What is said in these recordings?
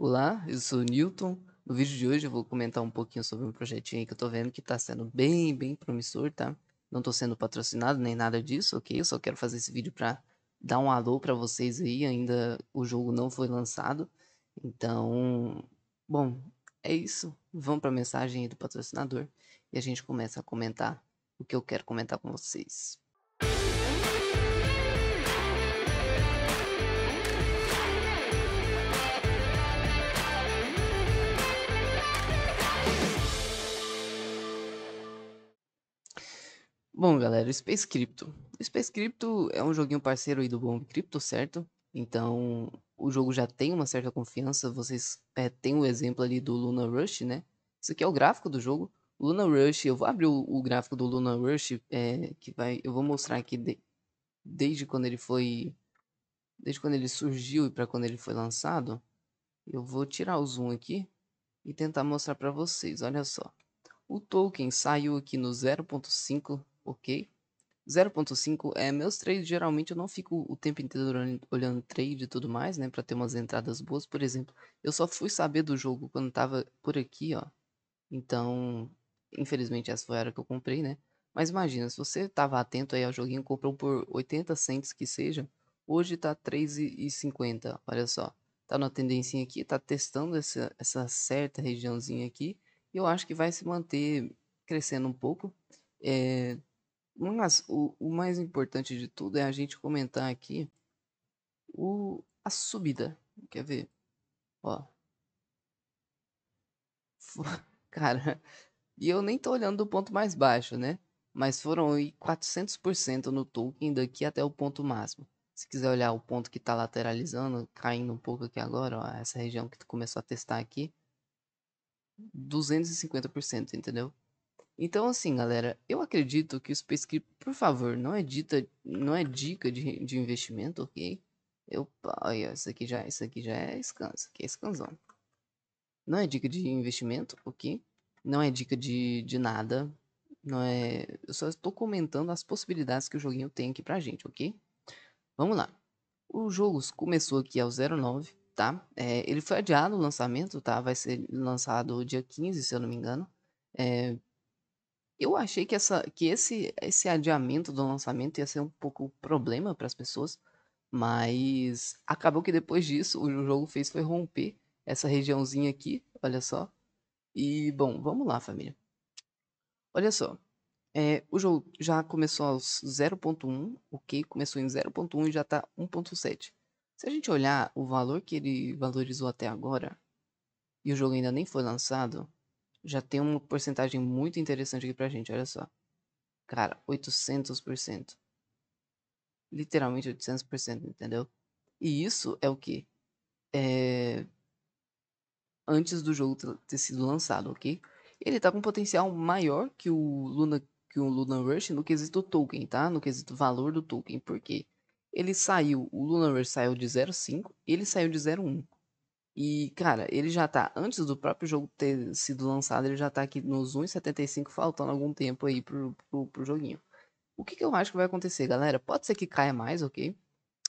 Olá, eu sou o Newton. No vídeo de hoje eu vou comentar um pouquinho sobre um projetinho que eu tô vendo que tá sendo bem, bem promissor, tá? Não tô sendo patrocinado nem nada disso, ok? Eu só quero fazer esse vídeo pra dar um alô pra vocês aí, ainda o jogo não foi lançado. Então, bom, é isso. Vamos pra mensagem aí do patrocinador e a gente começa a comentar o que eu quero comentar com vocês. Bom, galera, o Space Crypto. O Space Crypto é um joguinho parceiro aí do Bomb Crypto, certo? Então, o jogo já tem uma certa confiança. Vocês é, têm o um exemplo ali do Luna Rush, né? Isso aqui é o gráfico do jogo. Luna Rush, eu vou abrir o, o gráfico do Luna Rush, é, que vai, eu vou mostrar aqui de, desde quando ele foi, desde quando ele surgiu e para quando ele foi lançado. Eu vou tirar o zoom aqui e tentar mostrar para vocês. Olha só, o token saiu aqui no 0.5 ok. 0.5 é meus trades, geralmente eu não fico o tempo inteiro olhando trade e tudo mais, né, para ter umas entradas boas, por exemplo. Eu só fui saber do jogo quando tava por aqui, ó. Então, infelizmente essa foi a hora que eu comprei, né? Mas imagina, se você tava atento aí ao joguinho, comprou por 80 cents que seja, hoje tá 3,50, olha só. Tá na tendência aqui, tá testando essa, essa certa regiãozinha aqui, e eu acho que vai se manter crescendo um pouco. É, mas o, o mais importante de tudo é a gente comentar aqui o, a subida. Quer ver? Ó. Cara, e eu nem tô olhando do ponto mais baixo, né? Mas foram 400% no Tolkien daqui até o ponto máximo. Se quiser olhar o ponto que tá lateralizando, caindo um pouco aqui agora, ó, essa região que tu começou a testar aqui, 250%, entendeu? Então, assim, galera, eu acredito que o Space por favor, não é dita, não é dica de, de investimento, ok? Eu, olha, isso aqui já, isso aqui já é scan, que é escansão. Não é dica de investimento, ok? Não é dica de, de nada, não é, eu só estou comentando as possibilidades que o joguinho tem aqui pra gente, ok? Vamos lá. O jogo começou aqui ao 09, tá? É, ele foi adiado o lançamento, tá? Vai ser lançado dia 15, se eu não me engano. É, eu achei que, essa, que esse, esse adiamento do lançamento ia ser um pouco problema para as pessoas, mas acabou que depois disso o jogo fez foi romper essa regiãozinha aqui, olha só. E bom, vamos lá, família. Olha só, é, o jogo já começou aos 0.1, ok? Começou em 0.1 e já está 1.7. Se a gente olhar o valor que ele valorizou até agora, e o jogo ainda nem foi lançado, já tem uma porcentagem muito interessante aqui pra gente, olha só. Cara, 800%. Literalmente 800%, entendeu? E isso é o que? É... Antes do jogo ter sido lançado, ok? Ele tá com um potencial maior que o Luna, que o Luna Rush no quesito token, tá? No quesito valor do token, porque ele saiu, o Luna Rush saiu de 0,5 ele saiu de 0,1. E, cara, ele já tá, antes do próprio jogo ter sido lançado, ele já tá aqui nos 1,75, faltando algum tempo aí pro, pro, pro joguinho. O que, que, eu acho que vai acontecer, galera? Pode ser que caia mais, ok?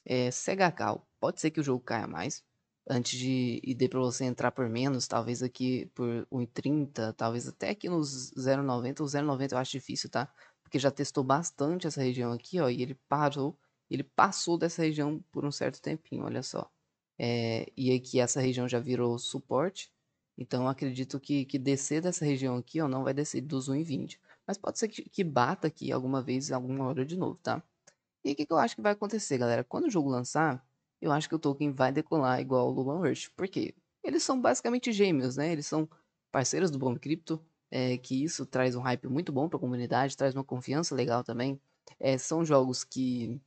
É, Sega Cal, pode ser que o jogo caia mais. Antes de e dê pra você entrar por menos, talvez aqui por 1,30, talvez até aqui nos 0,90. O 0,90 eu acho difícil, tá? Porque já testou bastante essa região aqui, ó. E ele parou, ele passou dessa região por um certo tempinho, olha só é, e aqui essa região já virou suporte. Então acredito que, que descer dessa região aqui ó, não vai descer dos 1,20. Mas pode ser que, que, bata aqui alguma vez, alguma hora de novo, tá? E o que, que, eu acho que vai acontecer, galera? Quando o jogo lançar, eu acho que o Tolkien vai decolar igual o luan Hirsch. Por quê? Eles são basicamente gêmeos, né? Eles são parceiros do Bomb Crypto, é, eh, que isso traz um hype muito bom para a comunidade, traz uma confiança legal também. É, são jogos que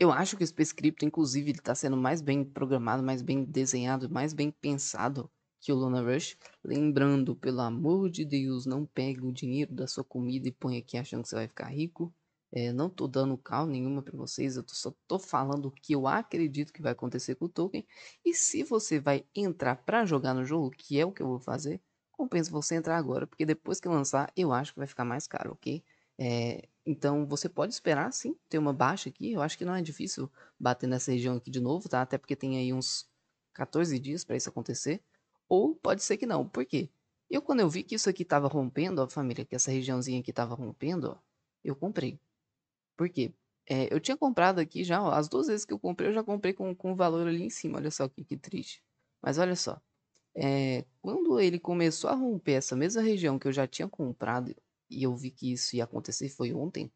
eu acho que o Space Crypto, inclusive, ele está sendo mais bem programado, mais bem desenhado, mais bem pensado que o Luna Rush. Lembrando, pelo amor de Deus, não pegue o dinheiro da sua comida e põe aqui achando que você vai ficar rico. É, não tô dando cal nenhuma para vocês, eu tô, só tô falando o que eu acredito que vai acontecer com o token. E se você vai entrar para jogar no jogo, que é o que eu vou fazer, compensa você entrar agora, porque depois que lançar, eu acho que vai ficar mais caro, ok? É, então você pode esperar sim ter uma baixa aqui. Eu acho que não é difícil bater nessa região aqui de novo, tá? Até porque tem aí uns 14 dias para isso acontecer. Ou pode ser que não. Por quê? Eu quando eu vi que isso aqui estava rompendo, ó, família, que essa regiãozinha aqui estava rompendo, ó, eu comprei. Por quê? É, eu tinha comprado aqui já, ó, as duas vezes que eu comprei, eu já comprei com, com o valor ali em cima. Olha só que, que triste. Mas olha só, é, quando ele começou a romper essa mesma região que eu já tinha comprado e eu vi que isso ia acontecer, foi ontem,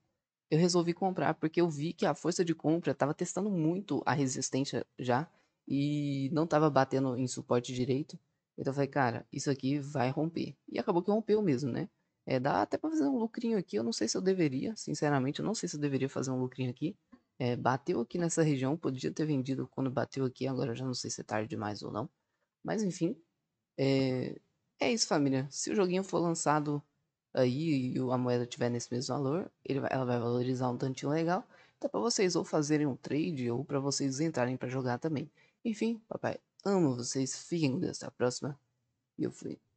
eu resolvi comprar, porque eu vi que a força de compra estava testando muito a resistência já e não estava batendo em suporte direito. Então eu falei, cara, isso aqui vai romper. E acabou que rompeu mesmo, né? É, dá até para fazer um lucrinho aqui, eu não sei se eu deveria, sinceramente, eu não sei se eu deveria fazer um lucrinho aqui. É, bateu aqui nessa região, podia ter vendido quando bateu aqui, agora já não sei se é tarde demais ou não. Mas enfim, é, é isso, família. Se o joguinho for lançado aí a moeda tiver nesse mesmo valor, vai, ela vai valorizar um tantinho legal. Dá para vocês ou fazerem um trade ou para vocês entrarem para jogar também. Enfim, papai, amo vocês, fiquem com Deus, até a próxima. E eu fui.